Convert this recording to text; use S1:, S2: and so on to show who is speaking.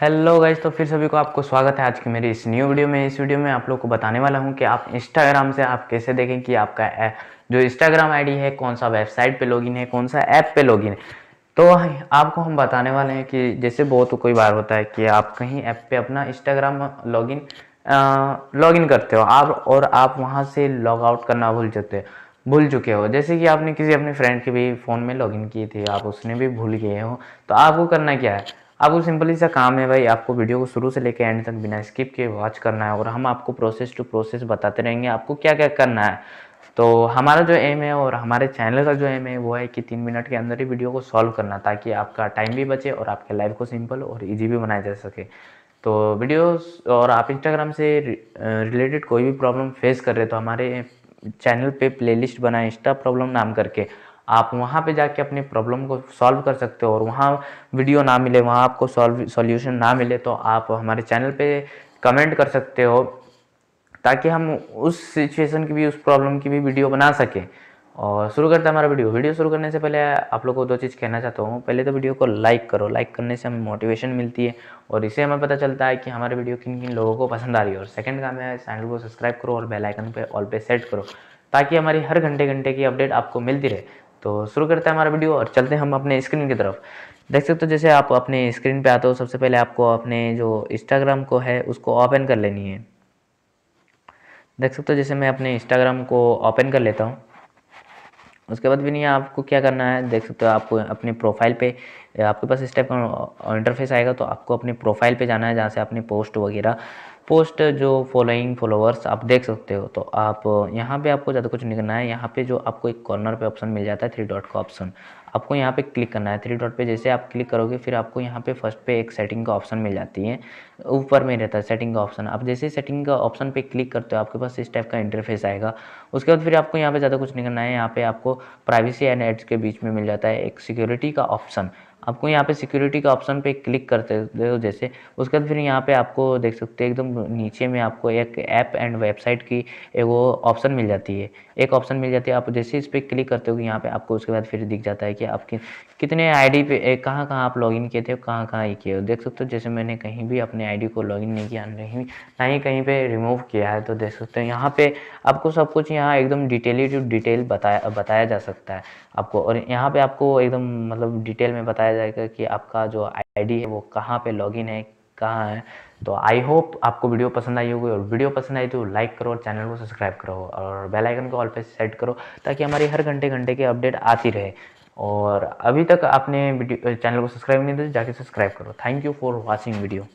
S1: hello guys तो फिर सभी को आपको स्वागत है आज की मेरी इस न्यू वीडियो में इस वीडियो में आप लोग को बताने वाला हूँ कि आप इंस्टाग्राम से आप कैसे देखें कि आपका जो इंस्टाग्राम आईडी है कौन सा वेबसाइट पे लॉगिन है कौन सा ऐप पे लॉगिन है तो हाँ, आपको हम बताने वाले हैं कि जैसे बहुत कोई बार होता है कि आप कहीं ऐप पर अपना इंस्टाग्राम लॉगिन लॉगिन करते हो आप और आप वहाँ से लॉग आउट करना भूल जाते हो भूल चुके हो जैसे कि आपने किसी अपने फ्रेंड के भी फ़ोन में लॉगिन किए थे आप उसने भी भूल गए हो तो आपको करना क्या है आपको सिंपली सा काम है भाई आपको वीडियो को शुरू से लेकर एंड तक बिना स्किप के वॉच करना है और हम आपको प्रोसेस टू प्रोसेस बताते रहेंगे आपको क्या क्या करना है तो हमारा जो एम है और हमारे चैनल का जो एम है वो है कि तीन मिनट के अंदर ही वीडियो को सॉल्व करना ताकि आपका टाइम भी बचे और आपके लाइफ को सिंपल और ईजी भी बनाया जा सके तो वीडियोस और आप इंस्टाग्राम से रिलेटेड कोई भी प्रॉब्लम फेस कर रहे हो तो हमारे चैनल पे प्लेलिस्ट बना इंस्टा प्रॉब्लम नाम करके आप वहाँ पे जाके अपने प्रॉब्लम को सॉल्व कर सकते हो और वहाँ वीडियो ना मिले वहाँ आपको सॉल्व सॉल्यूशन ना मिले तो आप हमारे चैनल पे कमेंट कर सकते हो ताकि हम उस सिचुएशन की भी उस प्रॉब्लम की भी वीडियो बना सकें और शुरू करते हैं हमारा वीडियो वीडियो शुरू करने से पहले आप लोगों को दो चीज़ कहना चाहता हूँ पहले तो वीडियो को लाइक करो लाइक करने से हमें मोटिवेशन मिलती है और इसे हमें पता चलता है कि हमारे वीडियो किन किन लोगों को पसंद आ रही है और सेकंड काम है चैनल को सब्सक्राइब करो और बेलाइकन पर ऑल पे सेट करो ताकि हमारी हर घंटे घंटे की अपडेट आपको मिलती रहे तो शुरू करते हैं हमारा वीडियो और चलते हैं हम अपने स्क्रीन की तरफ देख सकते हो जैसे आप अपने स्क्रीन पे आते हो सबसे पहले आपको अपने जो इंस्टाग्राम को है उसको ओपन कर लेनी है देख सकते हो जैसे मैं अपने इंस्टाग्राम को ओपन कर लेता हूँ उसके बाद भी नहीं आपको क्या करना है देख सकते हो आपको अपने प्रोफाइल पे आपके पास इस टाइप का इंटरफेस आएगा तो आपको अपने प्रोफाइल पे जाना है जहाँ से आपने पोस्ट वगैरह पोस्ट जो फॉलोइंग फॉलोअर्स आप देख सकते हो तो आप यहाँ पे आपको ज़्यादा कुछ नहीं करना है यहाँ पे जो आपको एक कॉर्नर पे ऑप्शन मिल जाता है थ्री डॉट का ऑप्शन आपको यहाँ पे क्लिक करना है थ्री डॉट पे जैसे आप क्लिक करोगे फिर आपको यहाँ पे फर्स्ट पे एक सेटिंग का ऑप्शन मिल जाती है ऊपर में रहता है सेटिंग का ऑप्शन आप जैसे सेटिंग का ऑप्शन पे क्लिक करते हो आपके पास इस टाइप का इंटरफेस आएगा उसके बाद फिर आपको यहाँ पे ज़्यादा कुछ नहीं करना है यहाँ पे आपको प्राइवेसी एंड एड्स के बीच में मिल जाता है एक सिक्योरिटी का ऑप्शन आपको यहाँ पे सिक्योरिटी के ऑप्शन पे क्लिक करते हो जैसे उसके बाद फिर यहाँ पे आपको देख सकते हैं एकदम नीचे में आपको एक ऐप एंड वेबसाइट की एक वो ऑप्शन मिल जाती है एक ऑप्शन मिल जाती है आप जैसे इस पर क्लिक करते हो यहाँ पे आपको उसके बाद फिर दिख जाता है कि आप कि, कितने आईडी पे कहाँ कहाँ आप लॉगिन किए थे कहाँ कहाँ ये किए हो देख सकते हो जैसे मैंने कहीं भी अपने आई को लॉगिन नहीं किया नहीं ना ही कहीं पर रिमूव किया है तो देख सकते हो यहाँ पर आपको सब कुछ यहाँ एकदम डिटेली टू डिटेल बताया बताया जा सकता है आपको और यहाँ पर आपको एकदम मतलब डिटेल में बताया बताया जाएगा कि आपका जो आईडी है वो कहाँ पे लॉगिन है कहाँ है तो आई होप आपको वीडियो पसंद आई होगी और वीडियो पसंद आई तो लाइक करो और चैनल को सब्सक्राइब करो और बेल आइकन को ऑल पे सेट करो ताकि हमारी हर घंटे घंटे की अपडेट आती रहे और अभी तक आपने चैनल को सब्सक्राइब नहीं किया तो जाके सब्सक्राइब करो thank you for watching video